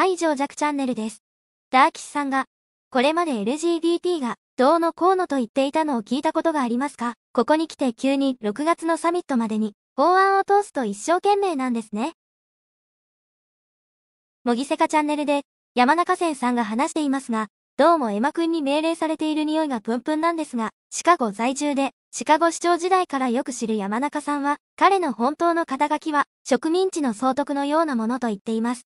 排除弱チャンネルです。ダーキスさんが、これまで LGBT がどうのこうのと言っていたのを聞いたことがありますかここに来て急に6月のサミットまでに法案を通すと一生懸命なんですね。もぎせかチャンネルで山中仙さんが話していますが、どうもエマくんに命令されている匂いがプンプンなんですが、シカゴ在住で、シカゴ市長時代からよく知る山中さんは、彼の本当の肩書きは、植民地の総督のようなものと言っています。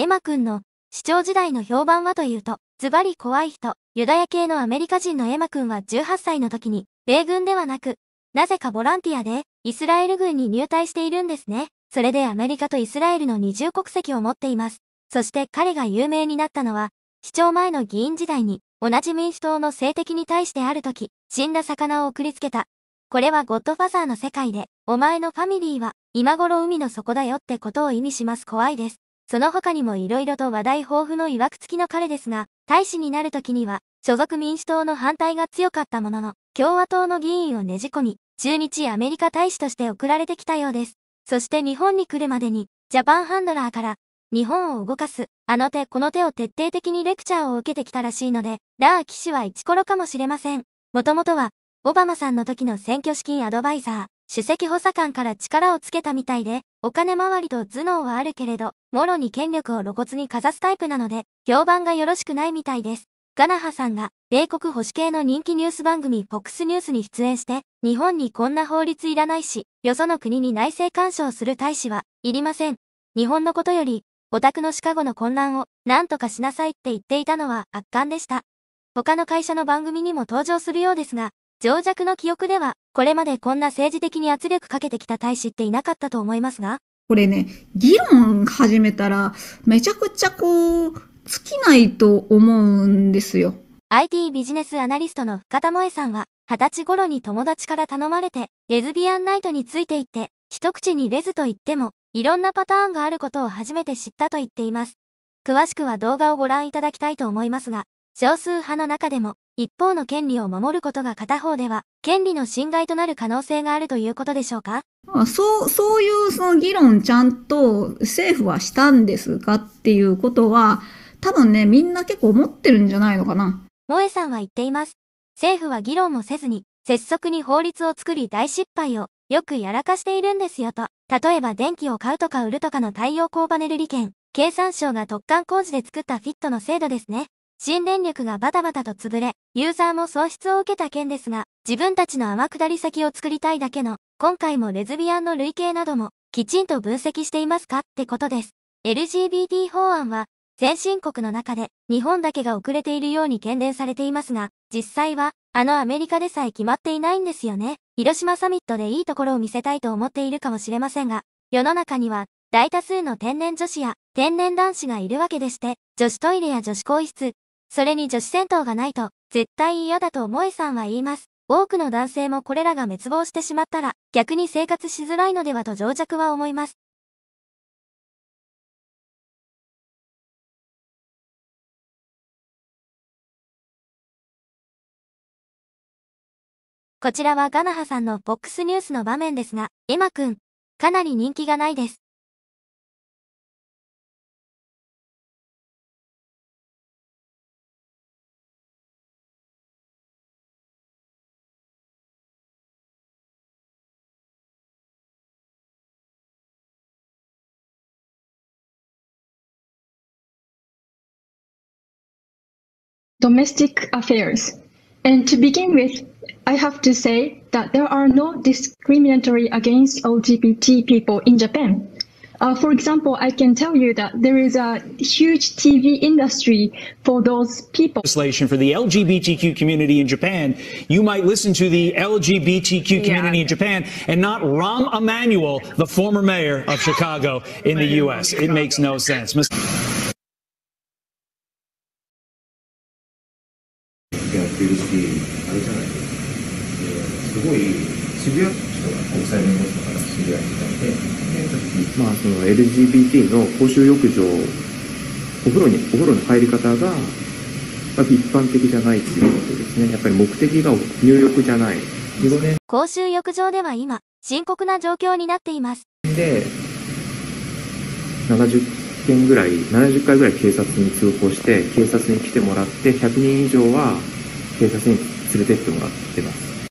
エマくんの市長時代の評判はというと、ズバリ怖い人、ユダヤ系のアメリカ人のエマくんは18歳の時に、米軍ではなく、なぜかボランティアで、イスラエル軍に入隊しているんですね。それでアメリカとイスラエルの二重国籍を持っています。そして彼が有名になったのは、市長前の議員時代に、同じ民主党の政敵に対してある時、死んだ魚を送りつけた。これはゴッドファザーの世界で、お前のファミリーは、今頃海の底だよってことを意味します怖いです。その他にも色々と話題豊富の曰くつきの彼ですが、大使になる時には、所属民主党の反対が強かったものの、共和党の議員をねじ込み、中日アメリカ大使として送られてきたようです。そして日本に来るまでに、ジャパンハンドラーから、日本を動かす、あの手この手を徹底的にレクチャーを受けてきたらしいので、ラー騎士は一頃かもしれません。もともとは、オバマさんの時の選挙資金アドバイザー、主席補佐官から力をつけたみたいで、お金回りと頭脳はあるけれど、もろに権力を露骨にかざすタイプなので、評判がよろしくないみたいです。ガナハさんが、米国保守系の人気ニュース番組 FOX ニュースに出演して、日本にこんな法律いらないし、よその国に内政干渉する大使は、いりません。日本のことより、オタクのシカゴの混乱を、なんとかしなさいって言っていたのは圧巻でした。他の会社の番組にも登場するようですが、情弱の記憶では、これまでこんな政治的に圧力かけてきた大使っていなかったと思いますが。これね、議論始めたら、めちゃくちゃこう、尽きないと思うんですよ。IT ビジネスアナリストの深田萌さんは、二十歳頃に友達から頼まれて、レズビアンナイトについて行って、一口にレズと言っても、いろんなパターンがあることを初めて知ったと言っています。詳しくは動画をご覧いただきたいと思いますが、少数派の中でも、一方の権利を守ることが片方では、権利の侵害となる可能性があるということでしょうかあそう、そういうその議論ちゃんと政府はしたんですかっていうことは、多分ね、みんな結構思ってるんじゃないのかな。萌さんは言っています。政府は議論もせずに、拙速に法律を作り大失敗を、よくやらかしているんですよと。例えば電気を買うとか売るとかの太陽光パネル利権、経産省が突貫工事で作ったフィットの制度ですね。新電力がバタバタと潰れ、ユーザーも損失を受けた件ですが、自分たちの天下り先を作りたいだけの、今回もレズビアンの類型なども、きちんと分析していますかってことです。LGBT 法案は、先進国の中で、日本だけが遅れているように懸念されていますが、実際は、あのアメリカでさえ決まっていないんですよね。広島サミットでいいところを見せたいと思っているかもしれませんが、世の中には、大多数の天然女子や天然男子がいるわけでして、女子トイレや女子更衣室、それに女子戦闘がないと、絶対嫌だと萌さんは言います。多くの男性もこれらが滅亡してしまったら、逆に生活しづらいのではと情弱は思います。こちらはガナハさんのボックスニュースの場面ですが、エマくん、かなり人気がないです。domestic affairs. And to begin with, I have to say that there are no discriminatory against LGBT people in Japan. Uh, for example, I can tell you that there is a huge TV industry for those people. Legislation for the LGBTQ community in Japan. You might listen to the LGBTQ community yeah. in Japan and not Rahm Emanuel, the former mayor of Chicago in the U.S. It makes no sense. あれじゃないですか。すごい、渋谷区とか国際弁護士とかが知り合いたので、まあ、その LGBT の公衆浴場、お風呂に、お風呂の入り方が、一般的じゃないっていうことですね。やっぱり目的が入浴じゃない。公衆浴場では今、深刻な状況になっています。で、70件ぐらい、70回ぐらい警察に通報して、警察に来てもらって、100人以上は警察に連れてってもらってます。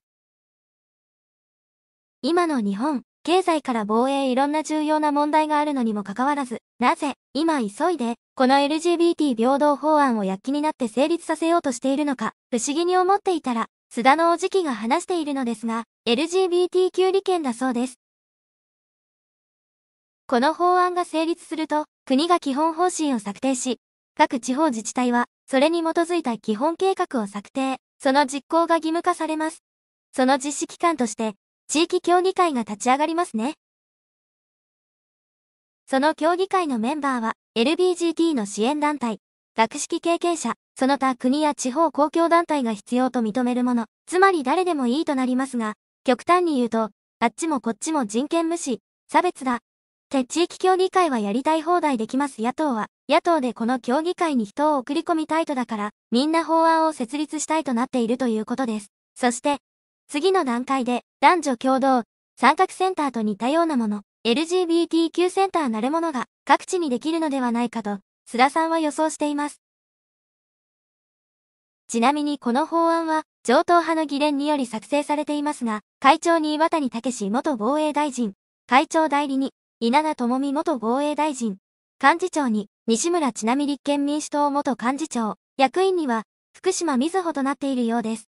今の日本、経済から防衛いろんな重要な問題があるのにもかかわらず、なぜ、今急いで、この LGBT 平等法案を躍起になって成立させようとしているのか、不思議に思っていたら、須田のおじきが話しているのですが、LGBTQ 利権だそうです。この法案が成立すると、国が基本方針を策定し、各地方自治体は、それに基づいた基本計画を策定、その実行が義務化されます。その実施機関として、地域協議会が立ち上がりますね。その協議会のメンバーは、LBGT の支援団体、学識経験者、その他国や地方公共団体が必要と認めるもの、つまり誰でもいいとなりますが、極端に言うと、あっちもこっちも人権無視、差別だ。って地域協議会はやりたい放題できます野党は。野党でこの協議会に人を送り込みたいとだから、みんな法案を設立したいとなっているということです。そして、次の段階で、男女共同、三角センターと似たようなもの、LGBTQ センターなるものが各地にできるのではないかと、須田さんは予想しています。ちなみにこの法案は、上等派の議連により作成されていますが、会長に岩谷武元防衛大臣、会長代理に稲田智美元防衛大臣、幹事長に西村ちなみ立憲民主党元幹事長、役員には、福島みずほとなっているようです。